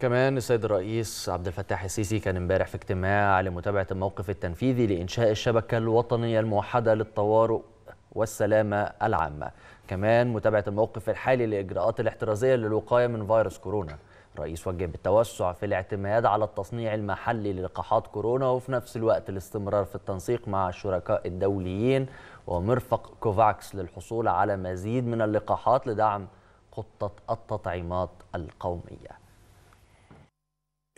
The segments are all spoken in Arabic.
كمان السيد الرئيس عبد الفتاح السيسي كان امبارح في اجتماع لمتابعه الموقف التنفيذي لانشاء الشبكه الوطنيه الموحده للطوارئ والسلامه العامه. كمان متابعه الموقف الحالي للاجراءات الاحترازيه للوقايه من فيروس كورونا. الرئيس وجه بالتوسع في الاعتماد على التصنيع المحلي للقاحات كورونا وفي نفس الوقت الاستمرار في التنسيق مع الشركاء الدوليين ومرفق كوفاكس للحصول على مزيد من اللقاحات لدعم خطه التطعيمات القوميه.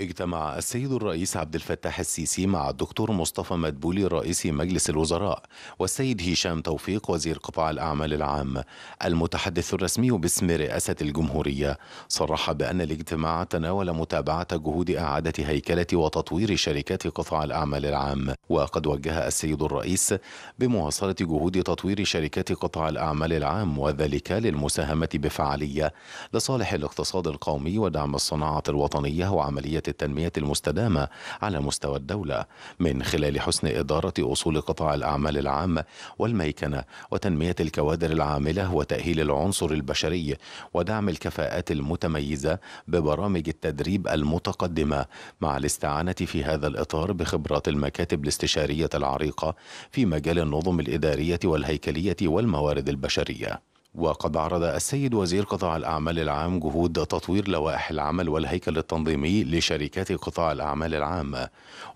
اجتمع السيد الرئيس عبد الفتاح السيسي مع الدكتور مصطفى مدبولي رئيس مجلس الوزراء والسيد هشام توفيق وزير قطاع الأعمال العام المتحدث الرسمي باسم رئاسة الجمهورية صرح بأن الاجتماع تناول متابعة جهود إعادة هيكلة وتطوير شركات قطاع الأعمال العام وقد وجه السيد الرئيس بمواصلة جهود تطوير شركات قطاع الأعمال العام وذلك للمساهمة بفعالية لصالح الاقتصاد القومي ودعم الصناعة الوطنية وعملية التنمية المستدامة على مستوى الدولة من خلال حسن إدارة أصول قطاع الأعمال العامة والميكنة وتنمية الكوادر العاملة وتأهيل العنصر البشري ودعم الكفاءات المتميزة ببرامج التدريب المتقدمة مع الاستعانة في هذا الإطار بخبرات المكاتب الاستشارية العريقة في مجال النظم الإدارية والهيكلية والموارد البشرية وقد عرض السيد وزير قطاع الأعمال العام جهود تطوير لوائح العمل والهيكل التنظيمي لشركات قطاع الأعمال العام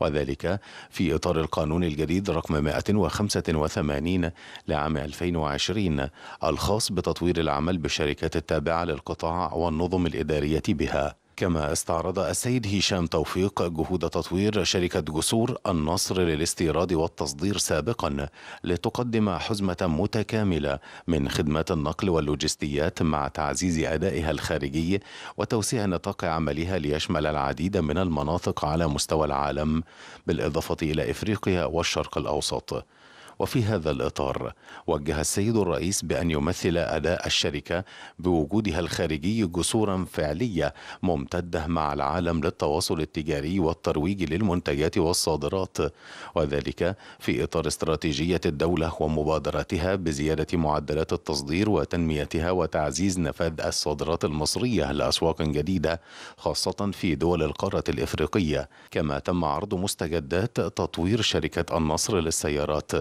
وذلك في إطار القانون الجديد رقم 185 لعام 2020 الخاص بتطوير العمل بالشركات التابعة للقطاع والنظم الإدارية بها كما استعرض السيد هشام توفيق جهود تطوير شركة جسور النصر للاستيراد والتصدير سابقا لتقدم حزمة متكاملة من خدمات النقل واللوجستيات مع تعزيز أدائها الخارجي وتوسيع نطاق عملها ليشمل العديد من المناطق على مستوى العالم بالإضافة إلى إفريقيا والشرق الأوسط وفي هذا الإطار وجه السيد الرئيس بأن يمثل أداء الشركة بوجودها الخارجي جسورا فعلية ممتدة مع العالم للتواصل التجاري والترويج للمنتجات والصادرات وذلك في إطار استراتيجية الدولة ومبادرتها بزيادة معدلات التصدير وتنميتها وتعزيز نفاذ الصادرات المصرية لأسواق جديدة خاصة في دول القارة الإفريقية كما تم عرض مستجدات تطوير شركة النصر للسيارات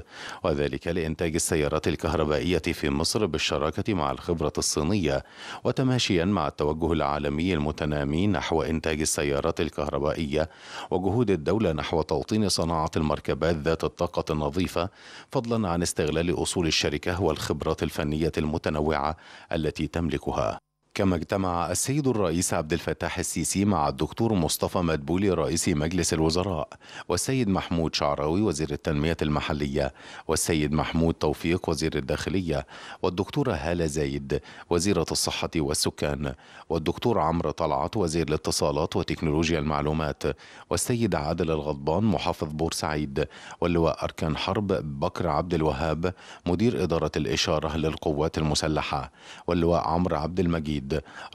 وذلك لإنتاج السيارات الكهربائية في مصر بالشراكة مع الخبرة الصينية وتماشيا مع التوجه العالمي المتنامي نحو إنتاج السيارات الكهربائية وجهود الدولة نحو توطين صناعة المركبات ذات الطاقة النظيفة فضلا عن استغلال أصول الشركة والخبرات الفنية المتنوعة التي تملكها كما اجتمع السيد الرئيس عبد الفتاح السيسي مع الدكتور مصطفى مدبولي رئيس مجلس الوزراء والسيد محمود شعراوي وزير التنمية المحلية والسيد محمود توفيق وزير الداخلية والدكتورة هالة زايد وزيرة الصحة والسكان والدكتور عمرو طلعت وزير الاتصالات وتكنولوجيا المعلومات والسيد عادل الغضبان محافظ بورسعيد واللواء أركان حرب بكر عبد الوهاب مدير إدارة الإشارة للقوات المسلحة واللواء عمرو عبد المجيد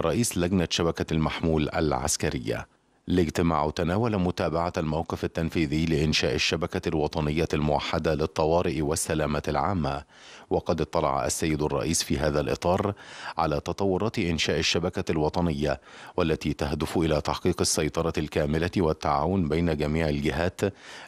رئيس لجنة شبكة المحمول العسكرية الاجتماع تناول متابعة الموقف التنفيذي لإنشاء الشبكة الوطنية الموحدة للطوارئ والسلامة العامة وقد اطلع السيد الرئيس في هذا الإطار على تطورات إنشاء الشبكة الوطنية والتي تهدف إلى تحقيق السيطرة الكاملة والتعاون بين جميع الجهات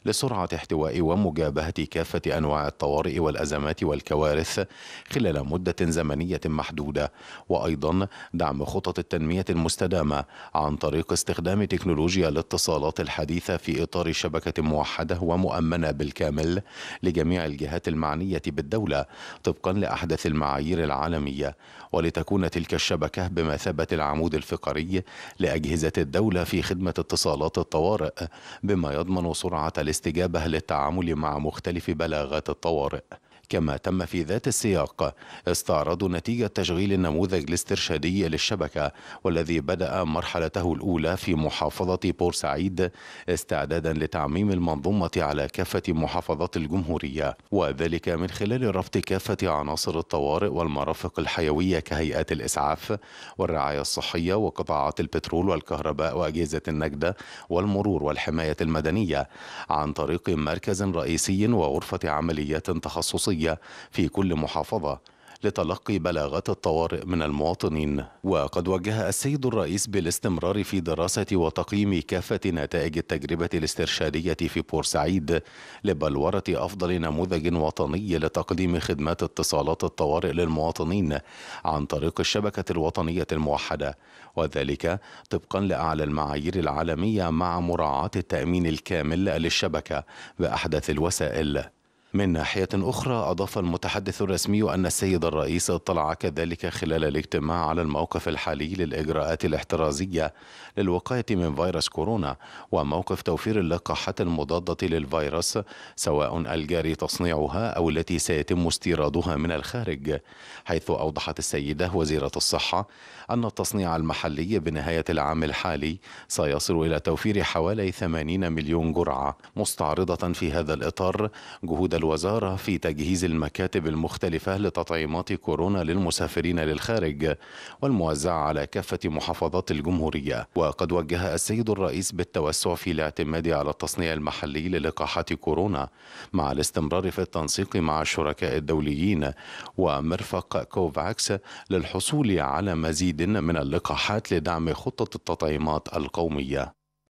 لسرعة احتواء ومجابهة كافة أنواع الطوارئ والأزمات والكوارث خلال مدة زمنية محدودة وأيضا دعم خطط التنمية المستدامة عن طريق استخدام تكنولوجيا تكنولوجيا الاتصالات الحديثة في إطار شبكة موحدة ومؤمنة بالكامل لجميع الجهات المعنية بالدولة طبقا لأحدث المعايير العالمية ولتكون تلك الشبكة بمثابة العمود الفقري لأجهزة الدولة في خدمة اتصالات الطوارئ بما يضمن سرعة الاستجابة للتعامل مع مختلف بلاغات الطوارئ كما تم في ذات السياق استعراض نتيجة تشغيل النموذج الاسترشادي للشبكة والذي بدأ مرحلته الأولى في محافظة بورسعيد استعدادا لتعميم المنظومة على كافة محافظات الجمهورية وذلك من خلال ربط كافة عناصر الطوارئ والمرافق الحيوية كهيئات الإسعاف والرعاية الصحية وقطاعات البترول والكهرباء وأجهزة النجدة والمرور والحماية المدنية عن طريق مركز رئيسي وغرفة عمليات تخصصية الصحية في كل محافظة لتلقي بلاغات الطوارئ من المواطنين وقد وجه السيد الرئيس بالاستمرار في دراسة وتقييم كافة نتائج التجربة الاسترشادية في بورسعيد لبلورة أفضل نموذج وطني لتقديم خدمات اتصالات الطوارئ للمواطنين عن طريق الشبكة الوطنية الموحدة وذلك طبقا لأعلى المعايير العالمية مع مراعاة التأمين الكامل للشبكة بأحدث الوسائل من ناحية أخرى أضاف المتحدث الرسمي أن السيد الرئيس اطلع كذلك خلال الاجتماع على الموقف الحالي للإجراءات الاحترازية للوقاية من فيروس كورونا وموقف توفير اللقاحات المضادة للفيروس سواء الجاري تصنيعها أو التي سيتم استيرادها من الخارج حيث أوضحت السيدة وزيرة الصحة أن التصنيع المحلي بنهاية العام الحالي سيصل إلى توفير حوالي 80 مليون جرعة مستعرضة في هذا الإطار جهود الوزارة في تجهيز المكاتب المختلفة لتطعيمات كورونا للمسافرين للخارج والموزعة على كافة محافظات الجمهورية وقد وجه السيد الرئيس بالتوسع في الاعتماد على التصنيع المحلي للقاحات كورونا مع الاستمرار في التنسيق مع الشركاء الدوليين ومرفق كوفاكس للحصول على مزيد من اللقاحات لدعم خطة التطعيمات القومية